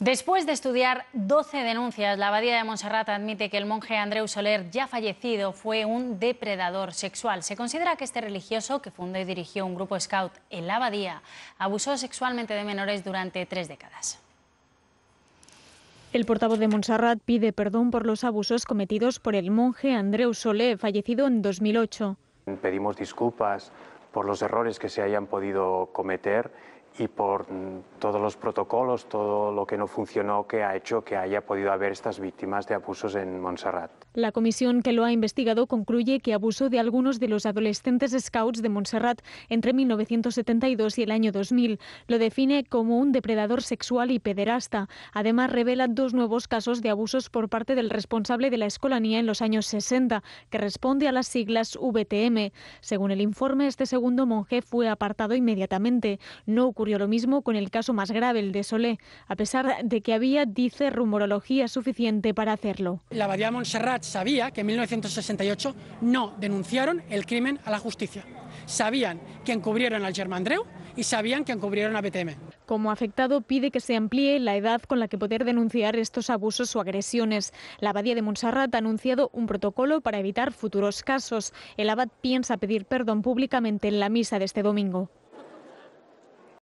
Después de estudiar 12 denuncias, la abadía de Montserrat admite que el monje Andreu Soler, ya fallecido, fue un depredador sexual. Se considera que este religioso, que fundó y dirigió un grupo scout en la abadía, abusó sexualmente de menores durante tres décadas. El portavoz de Montserrat pide perdón por los abusos cometidos por el monje Andreu Soler, fallecido en 2008. Pedimos disculpas por los errores que se hayan podido cometer y por todos los protocolos, todo lo que no funcionó que ha hecho que haya podido haber estas víctimas de abusos en Montserrat. La comisión que lo ha investigado concluye que abusó de algunos de los adolescentes scouts de Montserrat entre 1972 y el año 2000. Lo define como un depredador sexual y pederasta. Además, revela dos nuevos casos de abusos por parte del responsable de la escolanía en los años 60, que responde a las siglas VTM. Según el informe, este segundo monje fue apartado inmediatamente. No ocurrió lo mismo con el caso más grave, el de Solé, a pesar de que había, dice, rumorología suficiente para hacerlo. La abadía de Montserrat sabía que en 1968 no denunciaron el crimen a la justicia. Sabían que encubrieron al Germandreu y sabían que encubrieron a BTM. Como afectado pide que se amplíe la edad con la que poder denunciar estos abusos o agresiones. La abadía de Montserrat ha anunciado un protocolo para evitar futuros casos. El abad piensa pedir perdón públicamente en la misa de este domingo.